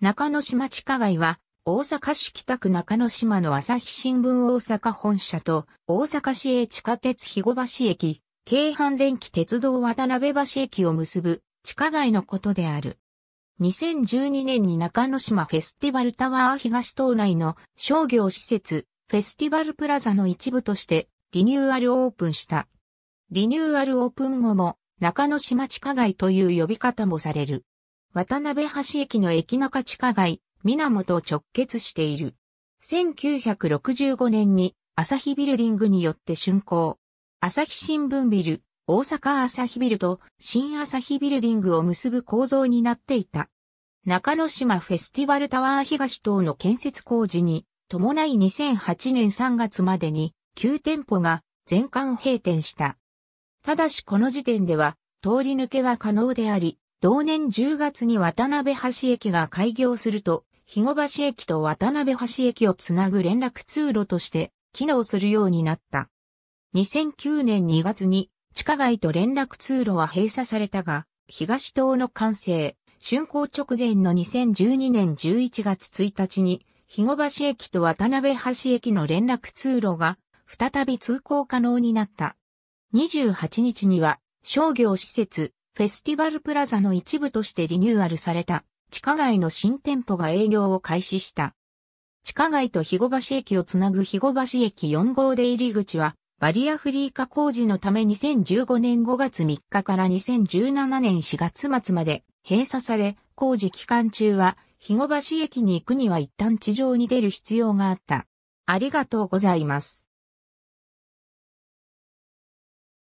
中野島地下街は、大阪市北区中野島の朝日新聞大阪本社と、大阪市営地下鉄肥後橋駅、京阪電気鉄道渡辺橋駅を結ぶ地下街のことである。2012年に中野島フェスティバルタワー東島内の商業施設、フェスティバルプラザの一部としてリニューアルオープンした。リニューアルオープン後も中野島地下街という呼び方もされる。渡辺橋駅の駅の価地下街、源と直結している。1965年に朝日ビルディングによって竣工。朝日新聞ビル、大阪朝日ビルと新朝日ビルディングを結ぶ構造になっていた。中野島フェスティバルタワー東等の建設工事に伴い2008年3月までに9店舗が全館閉店した。ただしこの時点では通り抜けは可能であり、同年10月に渡辺橋駅が開業すると、肥後橋駅と渡辺橋駅をつなぐ連絡通路として機能するようになった。2009年2月に地下街と連絡通路は閉鎖されたが、東島の完成、竣工直前の2012年11月1日に、肥後橋駅と渡辺橋駅の連絡通路が再び通行可能になった。28日には商業施設フェスティバルプラザの一部としてリニューアルされた地下街の新店舗が営業を開始した。地下街と肥後橋駅をつなぐ肥後橋駅4号出入り口はバリアフリー化工事のため2015年5月3日から2017年4月末まで閉鎖され工事期間中は肥後橋駅に行くには一旦地上に出る必要があった。ありがとうございます。